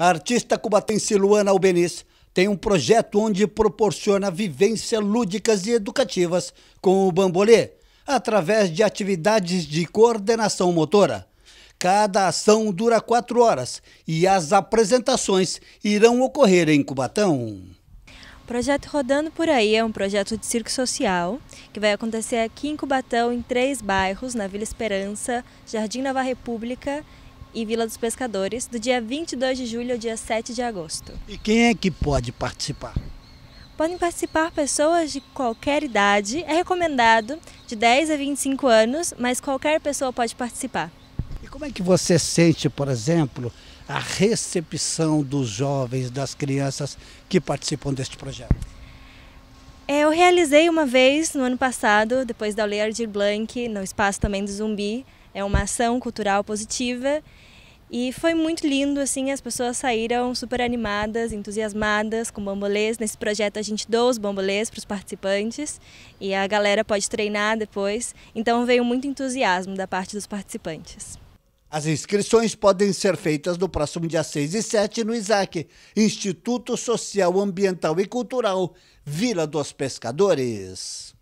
A artista cubatense Luana Albeniz tem um projeto onde proporciona vivências lúdicas e educativas com o bambolê, através de atividades de coordenação motora. Cada ação dura quatro horas e as apresentações irão ocorrer em Cubatão. O projeto Rodando por Aí é um projeto de circo social que vai acontecer aqui em Cubatão, em três bairros, na Vila Esperança, Jardim Nova República e Vila dos Pescadores, do dia 22 de julho ao dia 7 de agosto. E quem é que pode participar? Podem participar pessoas de qualquer idade, é recomendado de 10 a 25 anos, mas qualquer pessoa pode participar. E como é que você sente, por exemplo, a recepção dos jovens, das crianças que participam deste projeto? É, eu realizei uma vez no ano passado, depois da Lei de Blank no espaço também do Zumbi, é uma ação cultural positiva. E foi muito lindo, assim, as pessoas saíram super animadas, entusiasmadas com bambolês. Nesse projeto a gente doa os bambolês para os participantes e a galera pode treinar depois. Então veio muito entusiasmo da parte dos participantes. As inscrições podem ser feitas no próximo dia 6 e 7 no ISAC, Instituto Social, Ambiental e Cultural, Vila dos Pescadores.